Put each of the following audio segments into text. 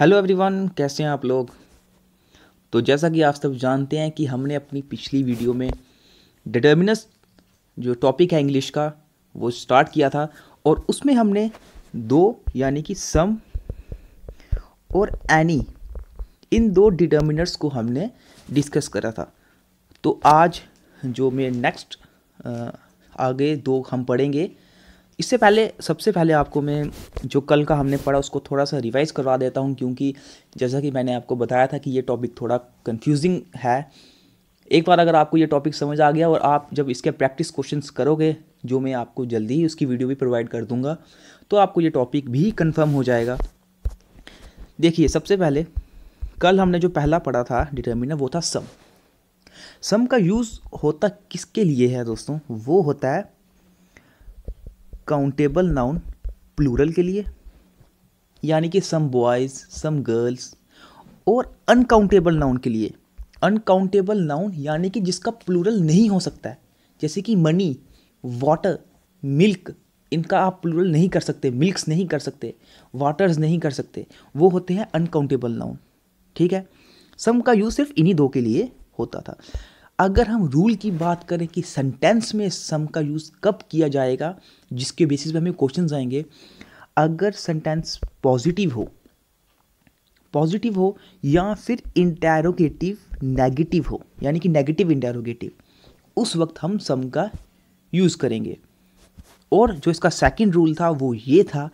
hello everyone कैसे हैं आप लोग तो जैसा कि आप सब जानते हैं कि हमने अपनी पिछली वीडियो में डिटर्मिनस जो टॉपिक है इंग्लिश का वो स्टार्ट किया था और उसमें हमने दो यानी कि सम और एनी इन दो डिटर्मिनर्स को हमने डिस्कस करा था तो आज जो मैं नेक्स्ट आगे दो हम पढ़ेंगे इससे पहले सबसे पहले आपको मैं जो कल का हमने पढ़ा उसको थोड़ा सा रिवाइज़ करवा देता हूँ क्योंकि जैसा कि मैंने आपको बताया था कि ये टॉपिक थोड़ा कन्फ्यूजिंग है एक बार अगर आपको ये टॉपिक समझ आ गया और आप जब इसके प्रैक्टिस क्वेश्चंस करोगे जो मैं आपको जल्दी ही उसकी वीडियो भी प्रोवाइड कर दूंगा तो आपको ये टॉपिक भी कंफर्म हो जाएगा देखिए सबसे पहले कल हमने जो पहला पढ़ा था डिटर्मिनर वो था सम सम का यूज़ होता किसके लिए है दोस्तों वो होता है काउंटेबल नाउन प्लूरल के लिए यानी कि सम बॉयज़ सम गर्ल्स और अनकाउंटेबल नाउन के लिए अनकाउंटेबल नाउन यानी कि जिसका प्लूरल नहीं हो सकता है जैसे कि मनी वाटर मिल्क इनका आप प्लूरल नहीं कर सकते मिल्क्स नहीं कर सकते वाटर्स नहीं कर सकते वो होते हैं अनकाउंटेबल नाउन ठीक है सम का यूज़ सिर्फ इन्हीं दो के लिए होता था अगर हम रूल की बात करें कि सेंटेंस में सम का यूज़ कब किया जाएगा जिसके बेसिस पे हमें क्वेश्चन आएंगे अगर सेंटेंस पॉजिटिव हो पॉजिटिव हो या फिर इंटेरोगेटिव नेगेटिव हो यानी कि नेगेटिव इंटेरोगेटिव उस वक्त हम सम का यूज़ करेंगे और जो इसका सेकंड रूल था वो ये था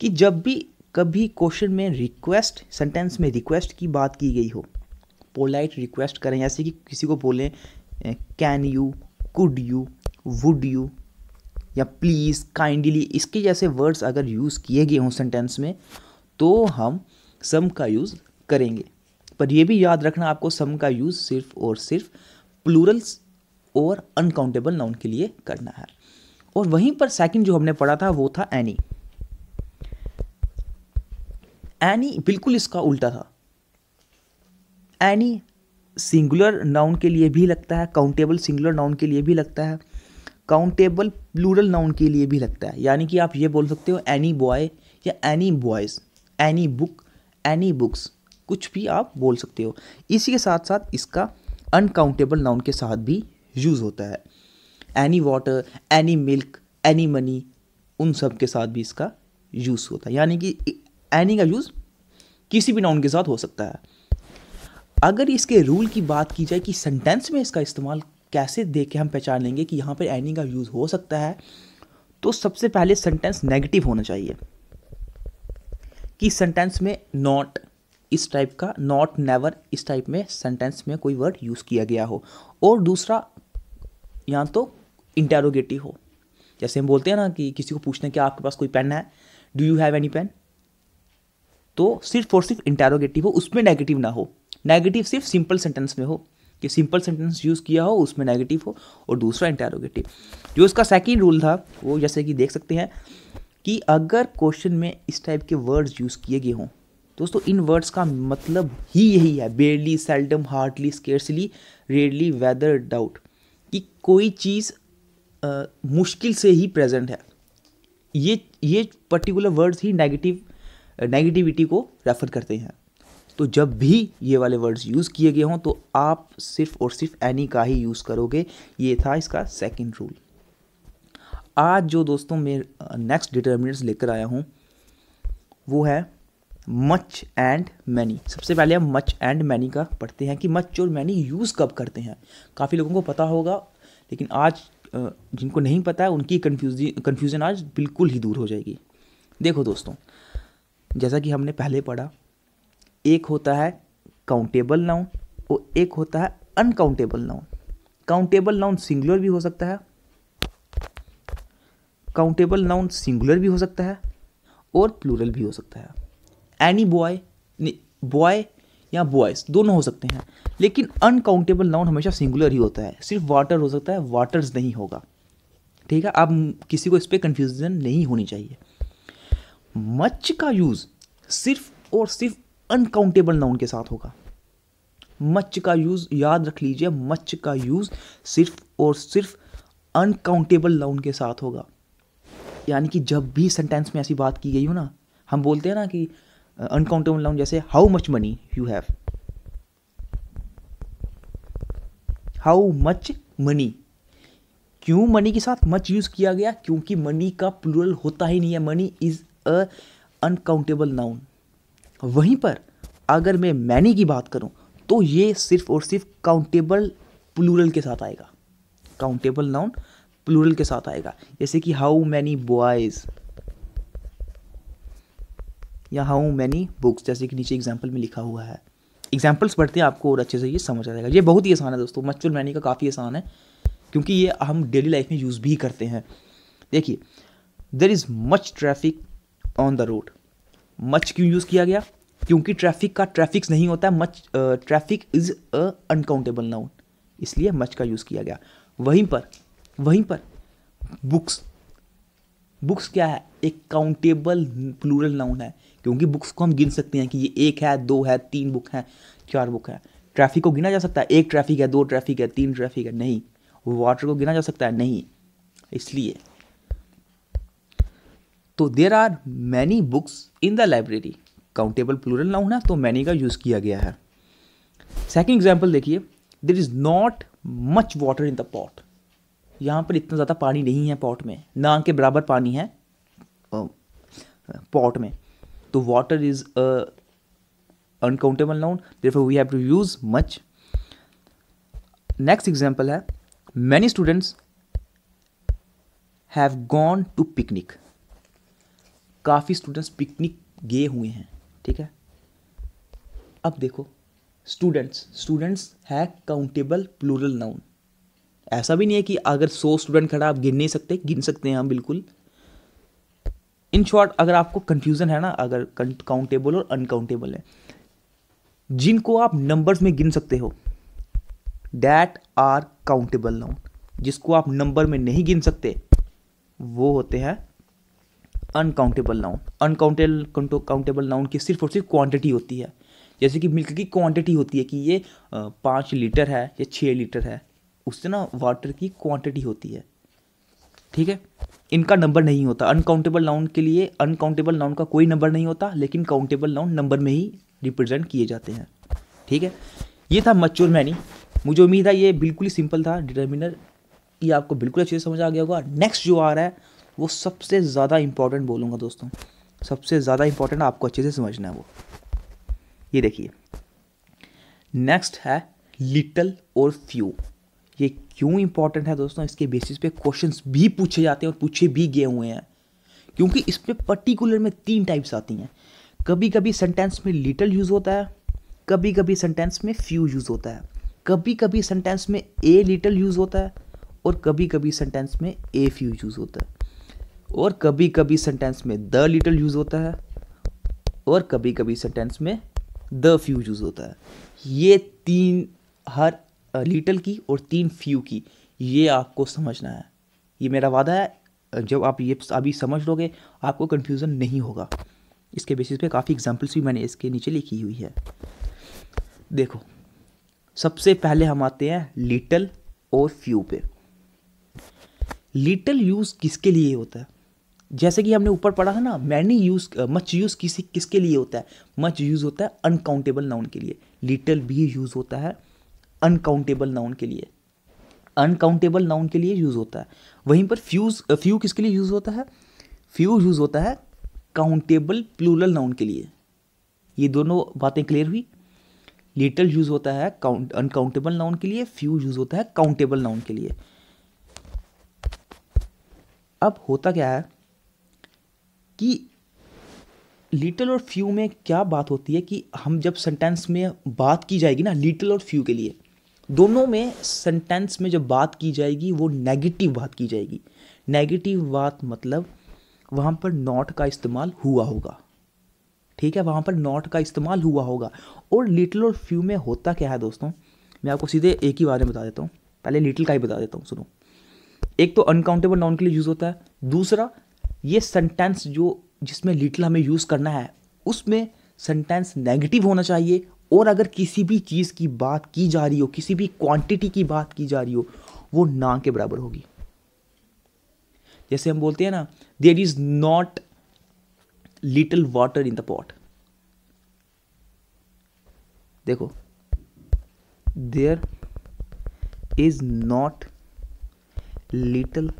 कि जब भी कभी क्वेश्चन में रिक्वेस्ट सेंटेंस में रिक्वेस्ट की बात की गई हो पोलाइट रिक्वेस्ट करें जैसे कि किसी को बोलें can you could you would you या प्लीज़ काइंडली इसके जैसे वर्ड्स अगर यूज़ किए गए हों सेंटेंस में तो हम सम का यूज़ करेंगे पर यह भी याद रखना आपको सम का यूज़ सिर्फ और सिर्फ प्लूरल्स और अनकाउंटेबल नाउन के लिए करना है और वहीं पर सेकंड जो हमने पढ़ा था वो था एनी एनी बिल्कुल इसका उल्टा था एनी सिंगुलर नाउन के लिए भी लगता है काउंटेबल सिंगुलर नाउन के लिए भी लगता है काउंटेबल प्लूरल नाउन के लिए भी लगता है यानी कि आप ये बोल सकते हो एनी बॉय या any boys any book any books कुछ भी आप बोल सकते हो इसी के साथ साथ इसका अनकाउंटेबल नाउन के साथ भी यूज़ होता है any water any milk any money उन सब के साथ भी इसका यूज़ होता है यानी कि एनी का यूज़ किसी भी नाउन के साथ हो सकता है अगर इसके रूल की बात की जाए कि सेंटेंस में इसका इस्तेमाल कैसे देख के हम पहचान लेंगे कि यहाँ पर एनी का यूज़ हो सकता है तो सबसे पहले सेंटेंस नेगेटिव होना चाहिए कि सेंटेंस में नॉट इस टाइप का नॉट नेवर इस टाइप में सेंटेंस में कोई वर्ड यूज़ किया गया हो और दूसरा या तो इंटेरोगेटिव हो जैसे हम बोलते हैं ना कि किसी को पूछना कि आपके पास कोई पेन है do you have any pen तो सिर्फ और सिर्फ इंटेरोगेटिव हो उसमें नेगेटिव ना हो नेगेटिव सिर्फ सिंपल सेंटेंस में हो कि सिंपल सेंटेंस यूज़ किया हो उसमें नेगेटिव हो और दूसरा इंटेरोगेटिव जो इसका सेकेंड रूल था वो जैसे कि देख सकते हैं कि अगर क्वेश्चन में इस टाइप के वर्ड्स यूज़ किए गए हों दोस्तों इन वर्ड्स का मतलब ही यही है barely seldom hardly scarcely rarely whether doubt कि कोई चीज़ मुश्किल से ही प्रेजेंट है ये ये पर्टिकुलर वर्ड्स ही नेगेटिव नेगेटिविटी को रेफर करते हैं तो जब भी ये वाले वर्ड्स यूज़ किए गए हों तो आप सिर्फ और सिर्फ एनी का ही यूज़ करोगे ये था इसका सेकंड रूल आज जो दोस्तों मैं नेक्स्ट डिटर्मिनेट्स लेकर आया हूँ वो है मच एंड मैनी सबसे पहले हम मच एंड मैनी का पढ़ते हैं कि मच और मैनी यूज़ कब करते हैं काफ़ी लोगों को पता होगा लेकिन आज जिनको नहीं पता है उनकी कन्फ्यूजी कन्फ्यूज़न आज बिल्कुल ही दूर हो जाएगी देखो दोस्तों जैसा कि हमने पहले पढ़ा एक होता है काउंटेबल नाउन और एक होता है uncountable noun countable noun singular भी हो सकता है काउंटेबल नाउन सिंगुलर भी हो सकता है और प्लूरल भी हो सकता है एनी बॉय बॉय या बॉयज़ दोनों हो सकते हैं लेकिन अनकाउंटेबल नाउन हमेशा सिंगुलर ही होता है सिर्फ वाटर हो सकता है वाटर्स नहीं होगा ठीक है आप किसी को इस पर कन्फ्यूज़न नहीं होनी चाहिए मच का यूज़ सिर्फ और सिर्फ अनकाउंटेबल नाउन के साथ होगा मच का यूज़ याद रख लीजिए मच का यूज़ सिर्फ और सिर्फ अनकाउंटेबल नाउन के साथ होगा यानी कि जब भी सेंटेंस में ऐसी बात की गई हो ना हम बोलते हैं ना कि अनकाउंटेबल uh, नाउन जैसे how much money you have how much money क्यों मनी के साथ मच यूज़ किया गया क्योंकि मनी का प्लूरल होता ही नहीं है money is a uncountable noun वहीं पर अगर मैं मैनी की बात करूं तो ये सिर्फ और सिर्फ काउंटेबल प्लूरल के साथ आएगा काउंटेबल नाउन प्लूरल के साथ आएगा जैसे कि हाउ मैनी बॉयज़ या हाउ मैनी बुक्स जैसे कि नीचे एग्जाम्पल में लिखा हुआ है एग्जाम्पल्स पढ़ते हैं आपको और अच्छे से ये समझ आ जाएगा ये बहुत ही आसान है दोस्तों मच्चुअल मैनी का काफ़ी आसान है क्योंकि ये हम डेली लाइफ में यूज़ भी करते हैं देखिए there is much traffic on the road much क्यों यूज़ किया गया क्योंकि ट्रैफिक का ट्रैफिक्स नहीं होता much traffic is a uncountable noun इसलिए मच का यूज़ किया गया वहीं पर वहीं पर बुक्स बुक्स क्या है एक काउंटेबल प्लूरल नाउन है क्योंकि बुक्स को हम गिन सकते हैं कि ये एक है दो है तीन बुक है चार बुक है ट्रैफिक को गिना जा सकता है एक ट्रैफिक है दो ट्रैफिक है तीन ट्रैफिक है नहीं वाटर को गिना जा सकता है नहीं इसलिए तो there are many books in the library countable plural noun है तो मैनी का यूज़ किया गया है सेकेंड एग्जाम्पल देखिए there is not much water in the pot यहाँ पर इतना ज़्यादा पानी नहीं है पॉट में ना के बराबर पानी है पॉट में तो water is uncountable noun there we have to use much next example है many students have gone to picnic काफ़ी स्टूडेंट्स पिकनिक गए हुए हैं ठीक है अब देखो स्टूडेंट्स स्टूडेंट्स है काउंटेबल प्लूरल नाउन ऐसा भी नहीं है कि अगर सौ स्टूडेंट खड़ा आप गिन नहीं सकते गिन सकते हैं हम बिल्कुल इन शॉर्ट अगर आपको कंफ्यूजन है ना अगर काउंटेबल और अनकाउंटेबल है जिनको आप नंबर्स में गिन सकते हो डैट आर काउंटेबल नाउन जिसको आप नंबर में नहीं गिन सकते वो होते हैं uncountable noun uncountable countable noun की सिर्फ और सिर्फ क्वांटिटी होती है जैसे कि मिल्क की क्वांटिटी होती है कि ये पाँच लीटर है या छः लीटर है उससे ना वाटर की क्वांटिटी होती है ठीक है इनका नंबर नहीं होता अनकाउंटेबल नाउन के लिए अनकाउंटेबल नाउन का कोई नंबर नहीं होता लेकिन काउंटेबल नाउन नंबर में ही रिप्रेजेंट किए जाते हैं ठीक है ये था मच्योर मैनी मुझे उम्मीद है ये बिल्कुल ही सिंपल था डिटर्मिनर ये आपको बिल्कुल अच्छे से समझ आ गया होगा नेक्स्ट जो आ रहा है वो सबसे ज़्यादा इम्पॉर्टेंट बोलूँगा दोस्तों सबसे ज़्यादा इम्पॉर्टेंट आपको अच्छे से समझना है वो ये देखिए नेक्स्ट है लिटल और फ्यू ये क्यों इम्पॉर्टेंट है दोस्तों इसके बेसिस पे क्वेश्चंस भी पूछे जाते हैं और पूछे भी गए हुए हैं क्योंकि इसमें पर्टिकुलर में तीन टाइप्स आती हैं कभी कभी सेंटेंस में लिटल यूज़ होता है कभी कभी सेंटेंस में फ्यू यूज़ होता है कभी कभी सेंटेंस में ए लिटल यूज़ होता है और कभी कभी सेंटेंस में ए फ्यू यूज़ होता है और कभी कभी सेंटेंस में द लिटल यूज़ होता है और कभी कभी सेंटेंस में द फ्यू यूज़ होता है ये तीन हर लिटल की और तीन फ्यू की ये आपको समझना है ये मेरा वादा है जब आप ये अभी समझ लोगे आपको कन्फ्यूज़न नहीं होगा इसके बेसिस पे काफ़ी एग्जांपल्स भी मैंने इसके नीचे लिखी हुई है देखो सबसे पहले हम आते हैं लिटल और फ्यू पे लिटल यूज़ किसके लिए होता है जैसे कि हमने ऊपर पढ़ा था ना मैनी यूज मच यूज़ किसी किसके लिए होता है मच यूज़ होता है अनकाउंटेबल नाउन के लिए लिटल भी यूज़ होता है अनकाउंटेबल नाउन के लिए अनकाउंटेबल नाउन के लिए यूज़ होता है वहीं पर फ्यूज फ्यू किसके लिए यूज़ होता है फ्यू यूज़ होता है काउंटेबल प्लूरल नाउन के लिए ये दोनों बातें क्लियर हुई लिटल यूज़ होता है काउंट अनकाउंटेबल नाउन के लिए फ्यू यूज़ होता है काउंटेबल नाउन के लिए अब होता क्या है कि लिटल और फ्यू में क्या बात होती है कि हम जब सेंटेंस में बात की जाएगी ना लिटल और फ्यू के लिए दोनों में सेंटेंस में जब बात की जाएगी वो नेगेटिव बात की जाएगी नेगेटिव बात मतलब वहाँ पर नॉट का इस्तेमाल हुआ होगा ठीक है वहाँ पर नॉट का इस्तेमाल हुआ होगा और लिटल और फ्यू में होता क्या है दोस्तों मैं आपको सीधे एक ही बारे में बता देता हूँ पहले लिटल का ही बता देता हूँ सुनो एक तो अनकाउंटेबल नाउन के लिए यूज़ होता है दूसरा ये सेंटेंस जो जिसमें लिटिल हमें यूज़ करना है उसमें सेंटेंस नेगेटिव होना चाहिए और अगर किसी भी चीज़ की बात की जा रही हो किसी भी क्वांटिटी की बात की जा रही हो वो ना के बराबर होगी जैसे हम बोलते हैं ना there is not little water in the pot देखो there is not little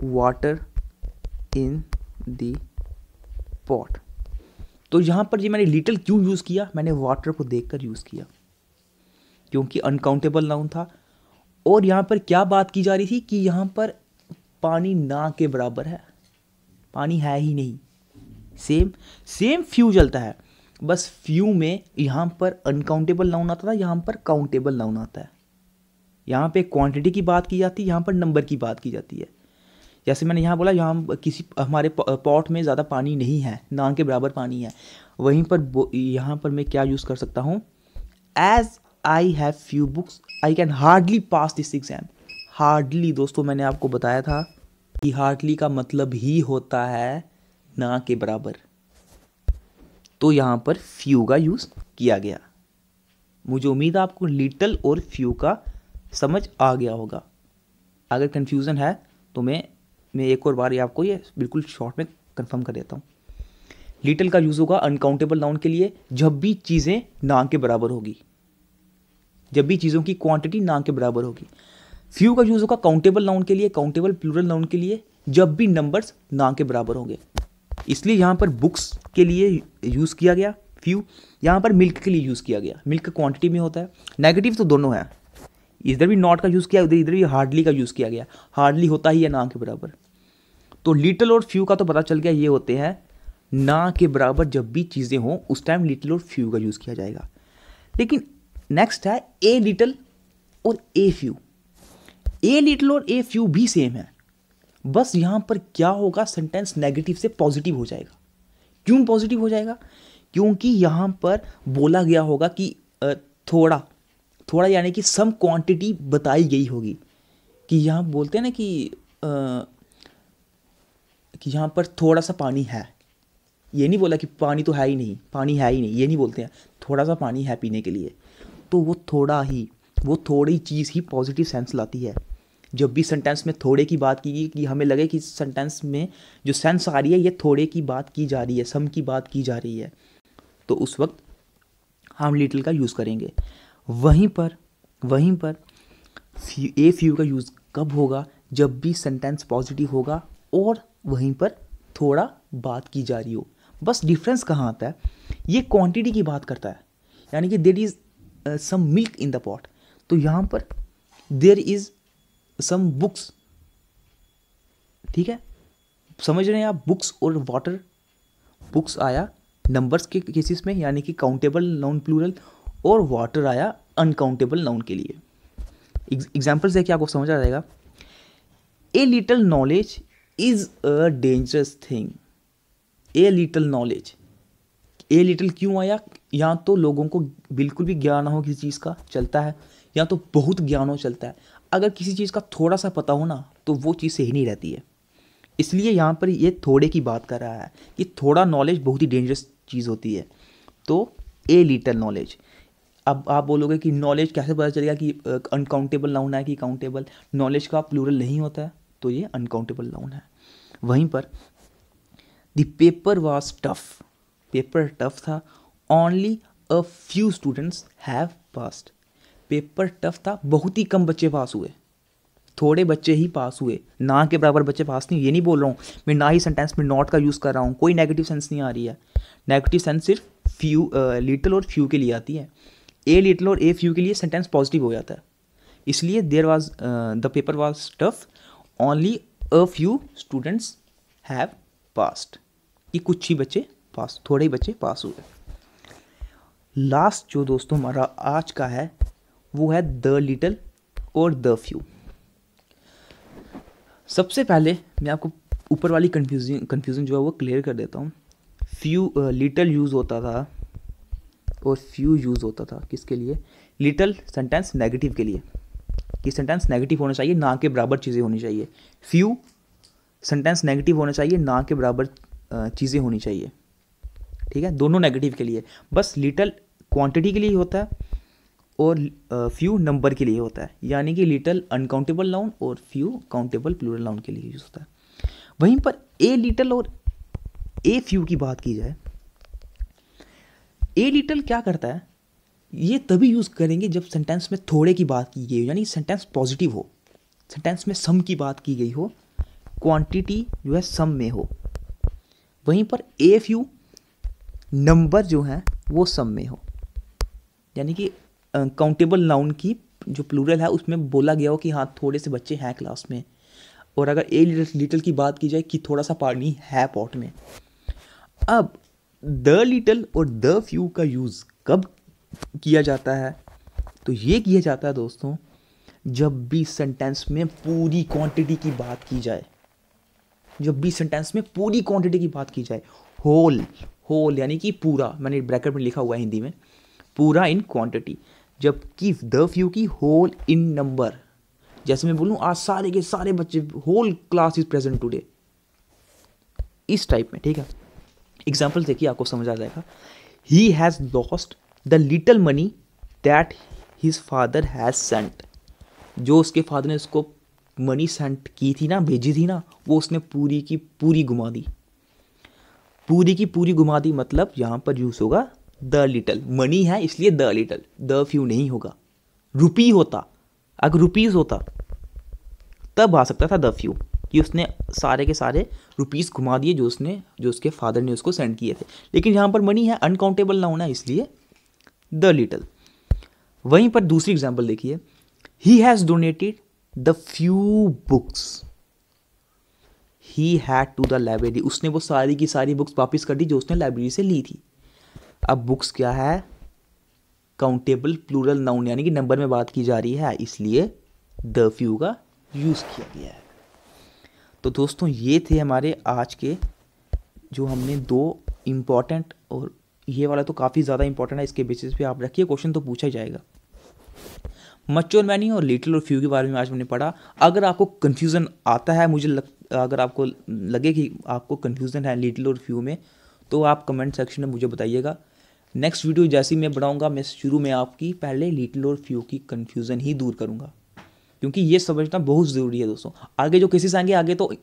water in the pot तो यहाँ पर ये मैंने लिटिल क्यों यूज़ किया मैंने वाटर को देखकर यूज़ किया क्योंकि अनकाउंटेबल नाउन था और यहाँ पर क्या बात की जा रही थी कि यहाँ पर पानी ना के बराबर है पानी है ही नहीं सेम सेम फ्यू चलता है बस फ्यू में यहाँ पर अनकाउंटेबल नाउन आता था यहाँ पर काउंटेबल नाउन आता है यहाँ पे क्वांटिटी की बात की जाती है यहाँ पर नंबर की बात की जाती है जैसे मैंने यहाँ बोला यहाँ किसी हमारे पॉट में ज़्यादा पानी नहीं है ना के बराबर पानी है वहीं पर यहाँ पर मैं क्या यूज़ कर सकता हूँ as I have few books I can hardly pass this exam hardly दोस्तों मैंने आपको बताया था कि हार्डली का मतलब ही होता है ना के बराबर तो यहाँ पर फ्यू का यूज़ किया गया मुझे उम्मीद है आपको लिटल और फ्यू का समझ आ गया होगा अगर कन्फ्यूज़न है तो मैं मैं एक और बार ये आपको ये बिल्कुल शॉर्ट में कंफर्म कर देता हूँ लिटल का यूज़ होगा अनकाउंटेबल नाउन के लिए जब भी चीज़ें ना के बराबर होगी जब भी चीज़ों की क्वांटिटी ना के बराबर होगी फ्यू का यूज़ होगा काउंटेबल नाउन के लिए काउंटेबल प्लूरल नाउन के लिए जब भी नंबर्स ना के बराबर होंगे इसलिए यहाँ पर बुक्स के लिए यूज़ किया गया फ्यू यहाँ पर मिल्क के लिए यूज़ किया गया मिल्क क्वांटिटी में होता है नेगेटिव तो दोनों हैं इधर भी नॉट का यूज़ किया उधर इधर भी हार्डली का यूज़ किया गया हार्डली होता ही है ना के बराबर तो लिटिल और फ्यू का तो पता चल गया ये होते हैं ना के बराबर जब भी चीज़ें हों उस टाइम लिटिल और फ्यू का यूज़ किया जाएगा लेकिन नेक्स्ट है ए लिटल और ए फ्यू ए लिटल और ए फ्यू भी सेम है बस यहाँ पर क्या होगा सेंटेंस नेगेटिव से पॉजिटिव हो जाएगा क्यों पॉजिटिव हो जाएगा क्योंकि यहाँ पर बोला गया होगा कि थोड़ा थोड़ा यानी कि सम क्वांटिटी बताई गई होगी कि यहाँ बोलते हैं ना कि कि यहाँ पर थोड़ा सा पानी है ये नहीं बोला कि पानी तो है ही नहीं पानी है ही नहीं ये नहीं बोलते हैं थोड़ा सा पानी है पीने के लिए तो वो थोड़ा ही वो थोड़ी चीज़ ही पॉजिटिव सेंस लाती है जब भी सेंटेंस में थोड़े की बात की गई कि हमें लगे कि सेंटेंस में जो सेंस आ रही है ये थोड़े की बात की जा रही है सम की बात की जा रही है तो उस वक्त हम लिटिल का यूज़ करेंगे वहीं पर वहीं पर ए फ्यू का यूज़ कब होगा जब भी सेंटेंस पॉजिटिव होगा और वहीं पर थोड़ा बात की जा रही हो बस डिफरेंस कहाँ आता है ये क्वांटिटी की बात करता है यानी कि there is some milk in the pot तो यहाँ पर देर इज़ सम बुक्स ठीक है समझ रहे हैं आप बुक्स और वाटर बुक्स आया नंबर्स के केसेस में यानी कि काउंटेबल नाउन प्लूरल और वाटर आया अनकाउंटेबल नाउन के लिए एग्जाम्पल्स देखिए आपको समझ आ जाएगा a little knowledge is a dangerous thing a little knowledge a little क्यों आया या तो लोगों को बिल्कुल भी ज्ञान हो किसी चीज़ का चलता है या तो बहुत ज्ञान हो चलता है अगर किसी चीज़ का थोड़ा सा पता हो ना तो वो चीज़ सही नहीं रहती है इसलिए यहाँ पर ये थोड़े की बात कर रहा है कि थोड़ा नॉलेज बहुत ही डेंजरस चीज़ होती है तो ए लिटल नॉलेज अब आप बोलोगे कि नॉलेज कैसे पता चलेगा कि अनकाउंटेबल ना होना है कि काउंटेबल नॉलेज का प्लूरल नहीं होता है तो ये अनकाउंटेबल नाउन है वहीं पर the paper was tough paper tough था only a few students have passed paper tough था बहुत ही कम बच्चे पास हुए थोड़े बच्चे ही पास हुए ना के बराबर बच्चे पास नहीं ये नहीं बोल रहा हूँ मैं ना ही सेंटेंस में नॉट का यूज़ कर रहा हूँ कोई नेगेटिव सेंस नहीं आ रही है नेगेटिव सेंस सिर्फ फ्यू लिटल और फ्यू के लिए आती है ए लिटल और ए फ्यू के लिए सेंटेंस पॉजिटिव हो जाता है इसलिए there was the paper was tough only a few students have passed ये कुछ ही बच्चे पास थोड़े ही बच्चे पास हुए लास्ट जो दोस्तों हमारा आज का है वो है द लिटल और द फ्यू सबसे पहले मैं आपको ऊपर वाली कन्फ्यूजिंग कन्फ्यूजन जो है वो क्लियर कर देता हूँ फ्यू लिटल यूज़ होता था और फ्यू यूज़ होता था किसके लिए लिटल सेंटेंस नेगेटिव के लिए कि सेंटेंस नेगेटिव होना चाहिए ना के बराबर चीज़ें होनी चाहिए फ्यू सेंटेंस नेगेटिव होना चाहिए ना के बराबर चीज़ें होनी चाहिए ठीक है दोनों नेगेटिव के लिए बस लिटल क्वांटिटी के लिए होता है और फ्यू नंबर के लिए होता है यानी कि लिटल अनकाउंटेबल नाउन और फ्यू काउंटेबल प्लूरल नाउन के लिए यूज़ होता है वहीं पर ए लिटल और ए फ्यू की बात की जाए ए लिटल क्या करता है ये तभी यूज़ करेंगे जब सेंटेंस में थोड़े की बात की गई हो यानी सेंटेंस पॉजिटिव हो सेंटेंस में सम की बात की गई हो क्वांटिटी जो है सम में हो वहीं पर ए फ्यू नंबर जो है वो सम में हो यानी कि काउंटेबल नाउन की जो प्लूरल है उसमें बोला गया हो कि हाँ थोड़े से बच्चे हैं क्लास में और अगर ए लिटल की बात की जाए कि थोड़ा सा पानी है पॉट में अब द लिटल और द फ्यू का यूज़ कब किया जाता है तो ये किया जाता है दोस्तों जब भी सेंटेंस में पूरी क्वांटिटी की बात की जाए जब भी सेंटेंस में पूरी क्वांटिटी की बात की जाए होल होल यानी कि पूरा मैंने ब्रैकेट में लिखा हुआ है हिंदी में पूरा इन क्वांटिटी जबकि द फ्यू की होल इन नंबर जैसे मैं बोलूँ आज सारे के सारे बच्चे whole class is present today इस टाइप में ठीक है एग्जाम्पल देखिए आपको समझ आ जाएगा he has lost the little money that his father has sent जो उसके फादर ने उसको मनी सेंट की थी ना भेजी थी ना वो उसने पूरी की पूरी घुमा दी पूरी की पूरी घुमा दी मतलब यहाँ पर यूज़ होगा द लिटल मनी है इसलिए द लिटल द फ्यू नहीं होगा रुपी होता अगर रुपीज़ होता तब आ सकता था द फ्यू कि उसने सारे के सारे रुपीज़ घुमा दिए जो उसने जो उसके फादर ने उसको सेंड किए थे लेकिन यहाँ पर मनी है अनकाउंटेबल ना होना इसलिए द लिटल वहीं पर दूसरी एग्जाम्पल देखिए he has donated the few books he had to the library उसने वो सारी की सारी बुक्स वापस कर दी जो उसने लाइब्रेरी से ली थी अब बुक्स क्या है काउंटेबल प्लूरल नाउन यानी कि नंबर में बात की जा रही है इसलिए द फ्यू का यूज़ किया गया है तो दोस्तों ये थे हमारे आज के जो हमने दो इम्पॉर्टेंट और ये वाला तो काफ़ी ज़्यादा इंपॉर्टेंट है इसके बेसिस पे आप रखिए क्वेश्चन तो पूछा ही जाएगा मच्योर मैनी और लिटिल और फ्यू के बारे में आज मैंने पढ़ा अगर आपको कन्फ्यूज़न आता है मुझे लग, अगर आपको लगे कि आपको कन्फ्यूज़न है लिटिल और फ्यू में तो आप कमेंट सेक्शन में मुझे बताइएगा नेक्स्ट वीडियो जैसी मैं बनाऊंगा मैं शुरू में आपकी पहले लिटिल और फ्यू की कन्फ्यूज़न ही दूर करूँगा क्योंकि ये समझना बहुत ज़रूरी है दोस्तों आगे जो केसेस आएंगे आगे तो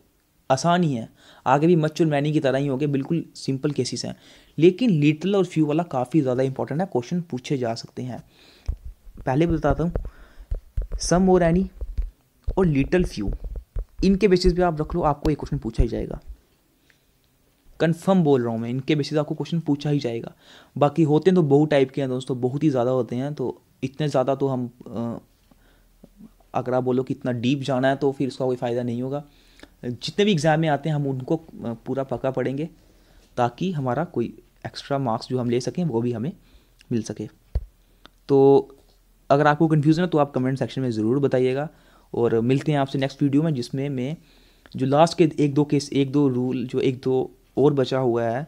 आसान ही है आगे भी मच्छुल मैनी की तरह ही होंगे बिल्कुल सिंपल केसेस हैं लेकिन लिटल और फ्यू वाला काफ़ी ज़्यादा इंपॉर्टेंट है क्वेश्चन पूछे जा सकते हैं पहले बताता हूँ सम और एनी और लिटल फ्यू इनके बेसिस पे आप रख लो आपको एक क्वेश्चन पूछा ही जाएगा कन्फर्म बोल रहा हूँ मैं इनके बेसिस आपको क्वेश्चन पूछा ही जाएगा बाकी होते हैं तो बहुत टाइप के हैं दोस्तों बहुत ही ज़्यादा होते हैं तो इतने ज़्यादा तो हम अगर आप बोलो कि इतना डीप जाना है तो फिर उसका कोई फ़ायदा नहीं होगा जितने भी एग्ज़ाम में आते हैं हम उनको पूरा पक्का पढ़ेंगे ताकि हमारा कोई एक्स्ट्रा मार्क्स जो हम ले सकें वो भी हमें मिल सके तो अगर आपको कन्फ्यूज़न है तो आप कमेंट सेक्शन में ज़रूर बताइएगा और मिलते हैं आपसे नेक्स्ट वीडियो में जिसमें मैं जो लास्ट के एक दो केस एक दो रूल जो एक दो और बचा हुआ है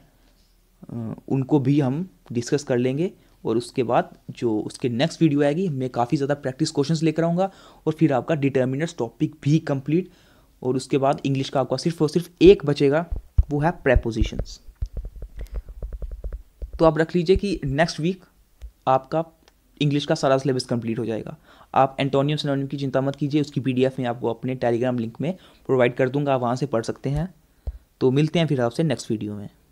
उनको भी हम डिस्कस कर लेंगे और उसके बाद जो उसके नेक्स्ट वीडियो आएगी मैं काफ़ी ज़्यादा प्रैक्टिस क्वेश्चंस लेकर आऊँगा और फिर आपका डिटर्मिनेट्स टॉपिक भी कंप्लीट और उसके बाद इंग्लिश का आपका सिर्फ और सिर्फ एक बचेगा वो है प्रेपोजिशंस तो आप रख लीजिए कि नेक्स्ट वीक आपका इंग्लिश का सारा सिलेबस कंप्लीट हो जाएगा आप एंटोनियम सिनोनियम की चिंता मत कीजिए उसकी पीडीएफ मैं आपको अपने टेलीग्राम लिंक में प्रोवाइड कर दूंगा आप वहाँ से पढ़ सकते हैं तो मिलते हैं फिर आपसे नेक्स्ट वीडियो में